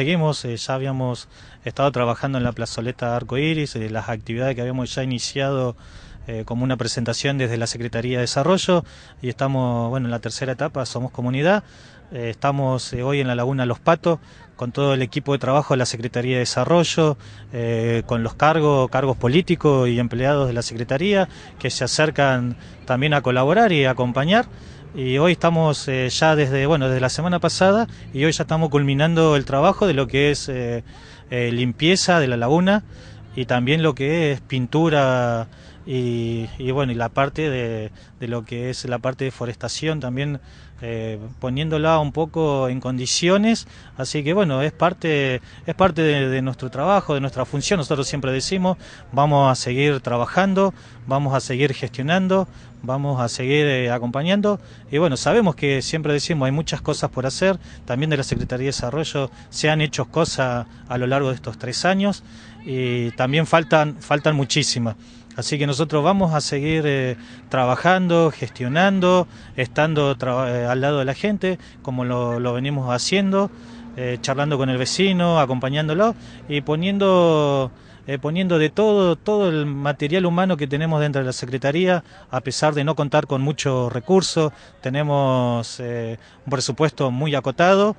seguimos, eh, ya habíamos estado trabajando en la plazoleta Arco Iris, eh, las actividades que habíamos ya iniciado eh, como una presentación desde la Secretaría de Desarrollo y estamos bueno en la tercera etapa, somos comunidad, estamos hoy en la Laguna Los Patos con todo el equipo de trabajo de la Secretaría de Desarrollo, con los cargos, cargos políticos y empleados de la Secretaría que se acercan también a colaborar y a acompañar y hoy estamos eh, ya desde bueno desde la semana pasada y hoy ya estamos culminando el trabajo de lo que es eh, eh, limpieza de la laguna y también lo que es pintura y, bueno, y la parte de, lo que es la parte de forestación también eh, poniéndola un poco en condiciones, así que bueno, es parte, es parte de, nuestro trabajo, de nuestra función, nosotros siempre decimos, vamos a seguir trabajando, vamos a seguir gestionando, vamos a seguir eh, acompañando y bueno, sabemos que siempre decimos, hay muchas cosas por hacer, también de la Secretaría de Desarrollo se han hecho cosas a lo largo de estos tres años y también faltan, faltan muchísimas. Así que nosotros vamos a seguir eh, trabajando, gestionando, estando eh, al lado de la gente, como lo, venimos haciendo, eh, charlando con el vecino, acompañándolo y poniendo eh, poniendo de todo, todo el material humano que tenemos dentro de la Secretaría, a pesar de no contar con muchos recursos, tenemos eh, un presupuesto muy acotado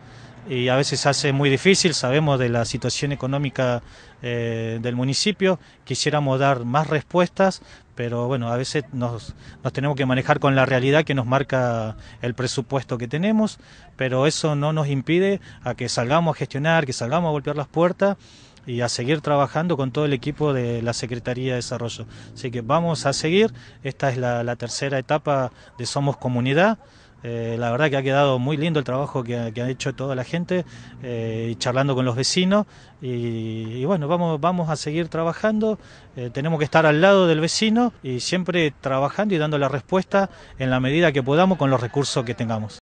y a veces hace muy difícil, sabemos de la situación económica eh, del municipio, quisiéramos dar más respuestas, pero bueno, a veces nos, nos, tenemos que manejar con la realidad que nos marca el presupuesto que tenemos, pero eso no nos impide a que salgamos a gestionar, que salgamos a golpear las puertas y a seguir trabajando con todo el equipo de la Secretaría de Desarrollo. Así que vamos a seguir, esta es la, tercera etapa de Somos Comunidad. Eh, la verdad que ha quedado muy lindo el trabajo que, que ha hecho toda la gente, eh, charlando con los vecinos. Y, bueno, vamos, vamos a seguir trabajando. Eh, tenemos que estar al lado del vecino y siempre trabajando y dando la respuesta en la medida que podamos con los recursos que tengamos.